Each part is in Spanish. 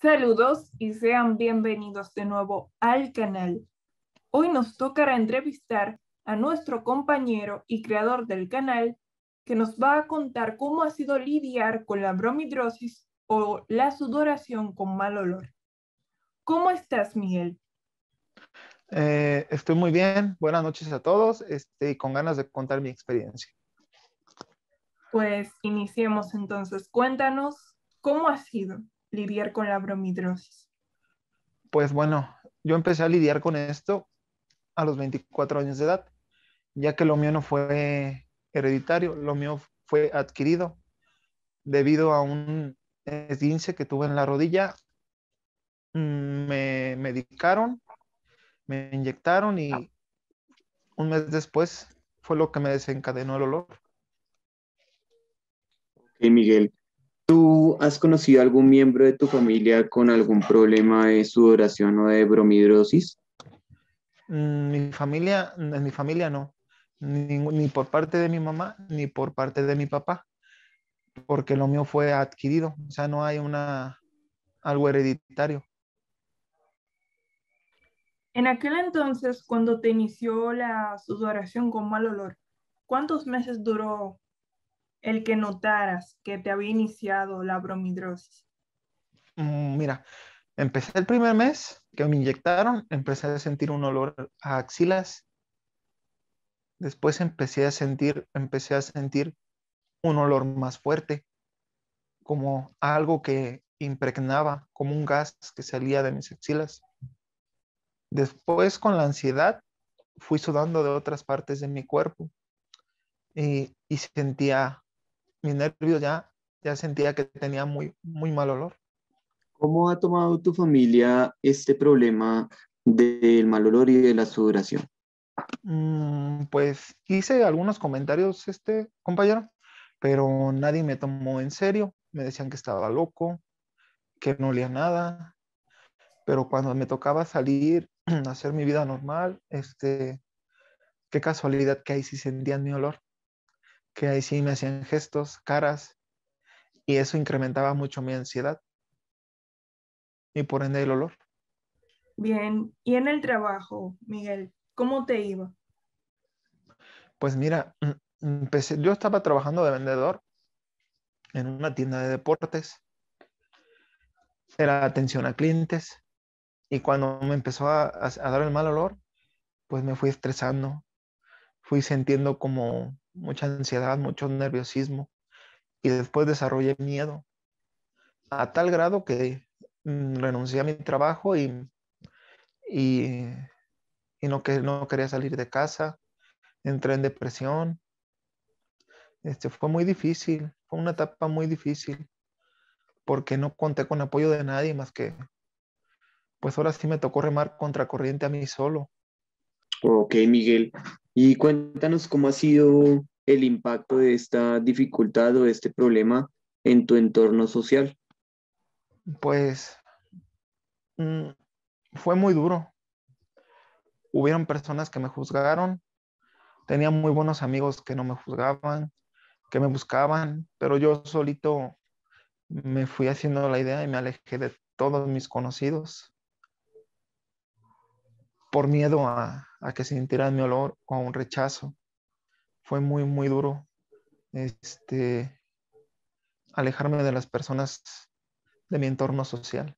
Saludos y sean bienvenidos de nuevo al canal. Hoy nos tocará entrevistar a nuestro compañero y creador del canal que nos va a contar cómo ha sido lidiar con la bromidrosis o la sudoración con mal olor. ¿Cómo estás, Miguel? Eh, estoy muy bien. Buenas noches a todos Estoy con ganas de contar mi experiencia. Pues iniciemos entonces. Cuéntanos cómo ha sido lidiar con la bromidrosis? Pues bueno, yo empecé a lidiar con esto a los 24 años de edad, ya que lo mío no fue hereditario, lo mío fue adquirido debido a un esguince que tuve en la rodilla. Mm, me medicaron, me inyectaron y un mes después fue lo que me desencadenó el olor. Ok, Miguel. ¿Tú has conocido algún miembro de tu familia con algún problema de sudoración o de bromidrosis? Mm, mi familia, en mi familia no, ni, por parte de mi mamá ni por parte de mi papá, porque lo mío fue adquirido, o sea, no hay una algo hereditario. En aquel entonces, cuando te inició la sudoración con mal olor, ¿cuántos meses duró el que notaras que te había iniciado la bromidrosis? Mm, mira, empecé el primer mes que me inyectaron, empecé a sentir un olor a axilas. Después empecé a sentir, empecé a sentir un olor más fuerte, como algo que impregnaba, como un gas que salía de mis axilas. Después, con la ansiedad, fui sudando de otras partes de mi cuerpo eh, y sentía mi nervios ya, ya sentía que tenía muy, muy mal olor. ¿Cómo ha tomado tu familia este problema del mal olor y de la sudoración? Mm, pues hice algunos comentarios, este compañero, pero nadie me tomó en serio. Me decían que estaba loco, que no olía nada, pero cuando me tocaba salir a hacer mi vida normal, este, qué casualidad que ahí sí sentían mi olor que ahí sí me hacían gestos, caras, y eso incrementaba mucho mi ansiedad y por ende el olor. Bien, y en el trabajo, Miguel, ¿cómo te iba? Pues mira, empecé, yo estaba trabajando de vendedor en una tienda de deportes. Era atención a clientes. Y cuando me empezó a, a dar el mal olor, pues me fui estresando. Fui sintiendo como mucha ansiedad, mucho nerviosismo y después desarrollé miedo a tal grado que mm, renuncié a mi trabajo y, no, que, no quería salir de casa, entré en depresión. Este, fue muy difícil, fue una etapa muy difícil porque no conté con apoyo de nadie más que, pues ahora sí me tocó remar contracorriente a mí solo. Ok, Miguel. Y cuéntanos cómo ha sido el impacto de esta dificultad o este problema en tu entorno social? Pues mm, fue muy duro. Hubieron personas que me juzgaron, tenía muy buenos amigos que no me juzgaban, que me buscaban, pero yo solito me fui haciendo la idea y me alejé de todos mis conocidos por miedo a, a que sintieran mi olor o un rechazo fue muy, muy duro. Este, alejarme de las personas de mi entorno social.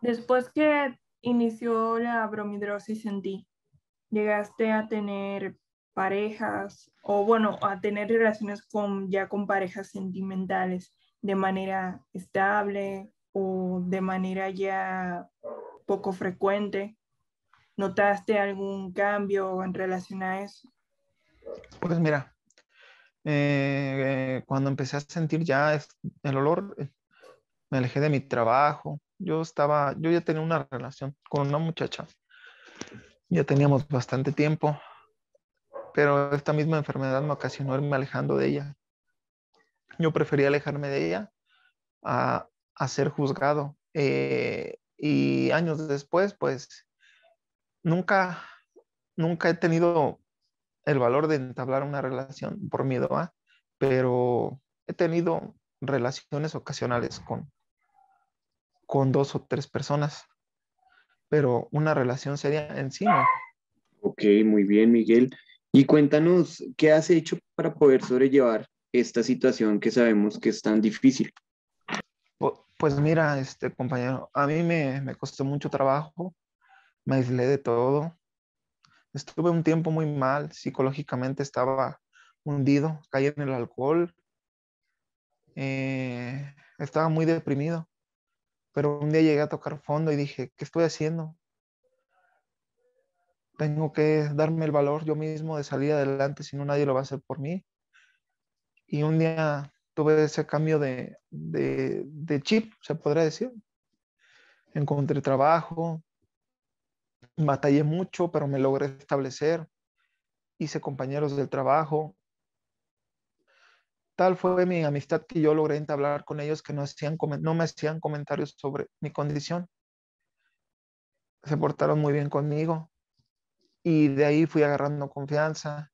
Después que inició la bromidrosis en ti, ¿llegaste a tener parejas o bueno, a tener relaciones con ya con parejas sentimentales de manera estable o de manera ya poco frecuente? ¿Notaste algún cambio en relación a eso? Pues mira, eh, eh, cuando empecé a sentir ya el olor, eh, me alejé de mi trabajo. Yo estaba, yo ya tenía una relación con una muchacha. Ya teníamos bastante tiempo, pero esta misma enfermedad me ocasionó irme alejando de ella. Yo prefería alejarme de ella a, a ser juzgado. y años después, pues nunca, nunca he tenido el valor de entablar una relación por miedo a, pero he tenido relaciones ocasionales con, con dos o tres personas, pero una relación sería encima. sí. Ok, muy bien, Miguel. Y cuéntanos, ¿qué has hecho para poder sobrellevar esta situación que sabemos que es tan difícil? Pues mira, este compañero, a mí me, me costó mucho trabajo, me aislé de todo, Estuve un tiempo muy mal, psicológicamente estaba hundido, caí en el alcohol, eh, estaba muy deprimido, pero un día llegué a tocar fondo y dije, ¿qué estoy haciendo? Tengo que darme el valor yo mismo de salir adelante, si no nadie lo va a hacer por mí. Y un día tuve ese cambio de, de chip, se podría decir. Encontré trabajo, Batallé mucho, pero me logré establecer. Hice compañeros del trabajo. Tal fue mi amistad que yo logré entablar con ellos que no, me hacían comentarios sobre mi condición. Se portaron muy bien conmigo y de ahí fui agarrando confianza.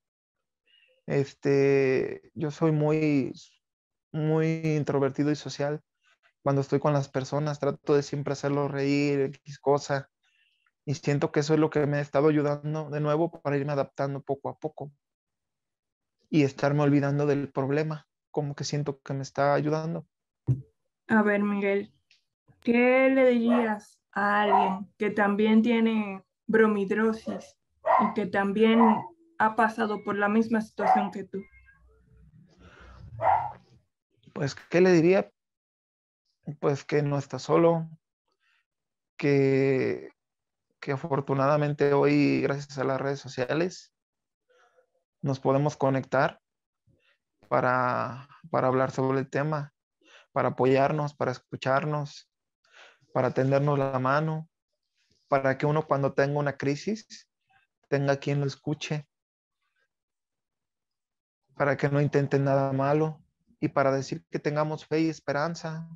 Este, yo soy muy, muy introvertido y social. Cuando estoy con las personas trato de siempre hacerlo reír, X cosa y siento que eso es lo que me ha estado ayudando de nuevo para irme adaptando poco a poco y estarme olvidando del problema, como que siento que me está ayudando. A ver, Miguel, ¿qué le dirías a alguien que también tiene bromidrosis y que también ha pasado por la misma situación que tú? Pues, ¿qué le diría? Pues que no está solo, que que afortunadamente hoy, gracias a las redes sociales, nos podemos conectar para, para hablar sobre el tema, para apoyarnos, para escucharnos, para tendernos la mano, para que uno cuando tenga una crisis tenga quien lo escuche, para que no intente nada malo y para decir que tengamos fe y esperanza,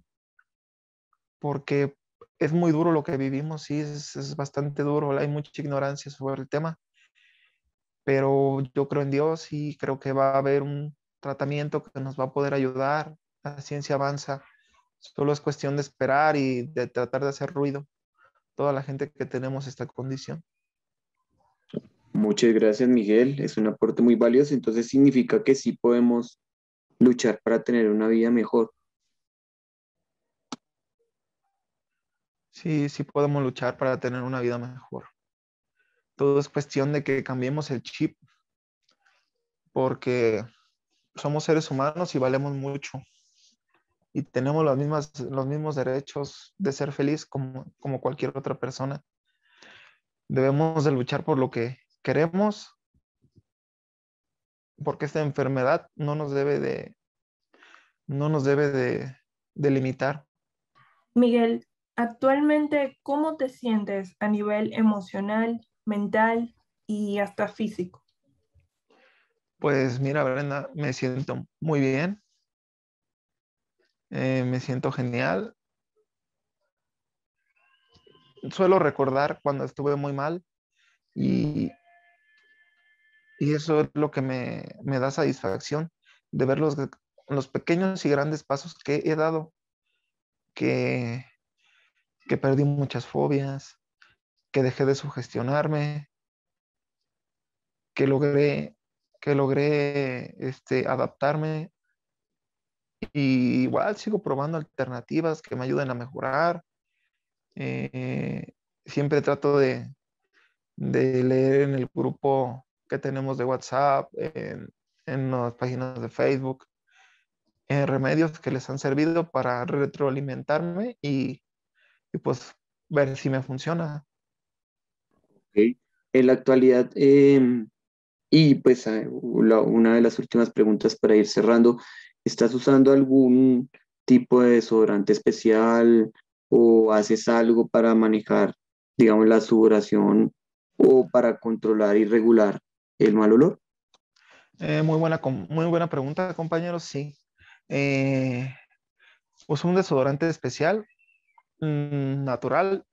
porque es muy duro lo que vivimos, sí, es, bastante duro, hay mucha ignorancia sobre el tema, pero yo creo en Dios y creo que va a haber un tratamiento que nos va a poder ayudar, la ciencia avanza, solo es cuestión de esperar y de tratar de hacer ruido, toda la gente que tenemos esta condición. Muchas gracias, Miguel, es un aporte muy valioso, entonces significa que sí podemos luchar para tener una vida mejor. sí, sí podemos luchar para tener una vida mejor. Todo es cuestión de que cambiemos el chip, porque somos seres humanos y valemos mucho. Y tenemos las mismas, los mismos derechos de ser feliz como, cualquier otra persona. Debemos de luchar por lo que queremos, porque esta enfermedad no nos debe de, no nos debe de limitar. Miguel, Actualmente, ¿cómo te sientes a nivel emocional, mental y hasta físico? Pues mira, Brenda, me siento muy bien. Eh, me siento genial. Suelo recordar cuando estuve muy mal y, eso es lo que me, da satisfacción de ver los, los pequeños y grandes pasos que he dado, que que perdí muchas fobias, que dejé de sugestionarme, que logré, que logré este, adaptarme. Y igual sigo probando alternativas que me ayuden a mejorar. Eh, siempre trato de, leer en el grupo que tenemos de WhatsApp, en, en las páginas de Facebook, en remedios que les han servido para retroalimentarme y, y pues ver si me funciona. En la actualidad, em, y pues ah, una de las últimas preguntas para ir cerrando, ¿estás usando algún tipo de desodorante especial o haces algo para manejar, digamos, la sudoración o para controlar y regular el mal olor? Eh, muy, buena, muy buena pregunta, compañero, sí. Eh, uso un desodorante especial Mm, natural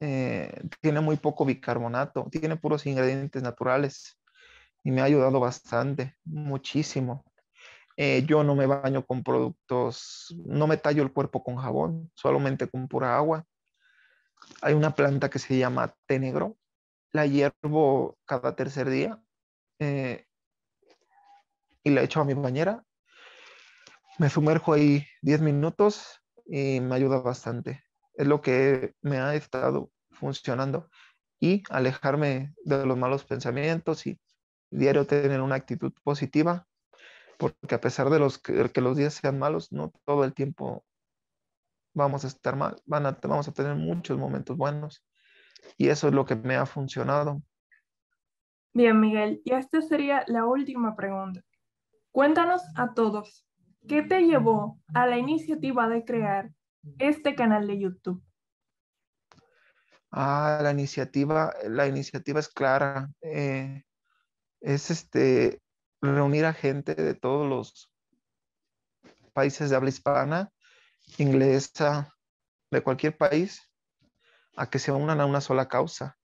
eh, tiene muy poco bicarbonato, tiene puros ingredientes naturales y me ha ayudado bastante, muchísimo. Eh, yo no me baño con productos, no me tallo el cuerpo con jabón, solamente con pura agua. Hay una planta que se llama té negro, la hiervo cada tercer día eh, y la echo a mi bañera. Me sumerjo ahí 10 minutos y me ayuda bastante es lo que me ha estado funcionando y alejarme de los malos pensamientos y diario tener una actitud positiva, porque a pesar de los que, los días sean malos, no todo el tiempo vamos a estar mal, vamos a tener muchos momentos buenos y eso es lo que me ha funcionado. Bien, Miguel, y esta sería la última pregunta. Cuéntanos a todos, ¿qué te llevó a la iniciativa de crear este canal de YouTube? Ah, la iniciativa, la iniciativa es clara. Eh, es este reunir a gente de todos los países de habla hispana, inglesa, de cualquier país, a que se unan a una sola causa.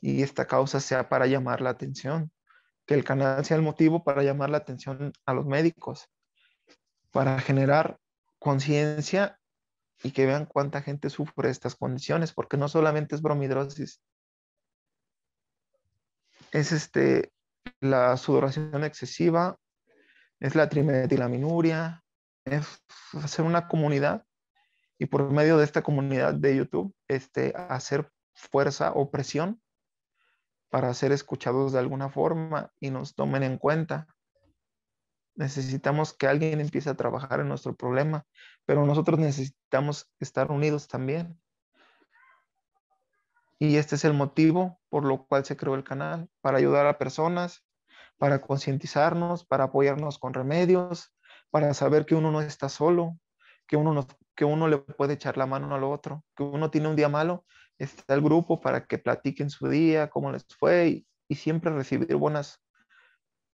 Y esta causa sea para llamar la atención, que el canal sea el motivo para llamar la atención a los médicos, para generar conciencia y que vean cuánta gente sufre estas condiciones, porque no solamente es bromidrosis, es este, la sudoración excesiva, es la trimetilaminuria, es hacer una comunidad y por medio de esta comunidad de YouTube, este, hacer fuerza o presión para ser escuchados de alguna forma y nos tomen en cuenta necesitamos que alguien empiece a trabajar en nuestro problema, pero nosotros necesitamos estar unidos también. Y este es el motivo por lo cual se creó el canal, para ayudar a personas, para concientizarnos, para apoyarnos con remedios, para saber que uno no está solo, que uno, que uno le puede echar la mano al otro, que uno tiene un día malo, está el grupo para que platiquen su día, cómo les fue y, y siempre recibir buenas,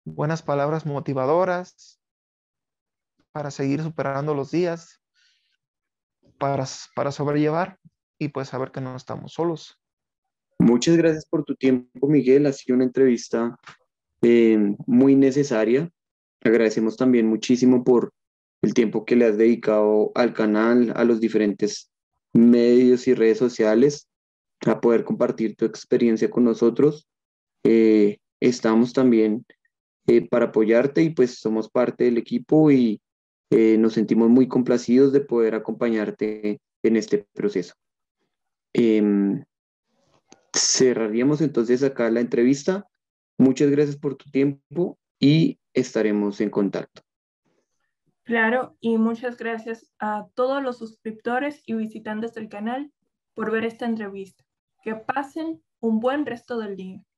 buenas palabras motivadoras para seguir superando los días, para, para sobrellevar y pues saber que no estamos solos. Muchas gracias por tu tiempo, Miguel. Ha sido una entrevista eh, muy necesaria. Agradecemos también muchísimo por el tiempo que le has dedicado al canal, a los diferentes medios y redes sociales, a poder compartir tu experiencia con nosotros. Eh, estamos también eh, para apoyarte y pues somos parte del equipo y eh, nos sentimos muy complacidos de poder acompañarte en este proceso. Em, cerraríamos entonces acá la entrevista. Muchas gracias por tu tiempo y estaremos en contacto. Claro, y muchas gracias a todos los suscriptores y visitantes del canal por ver esta entrevista. Que pasen un buen resto del día.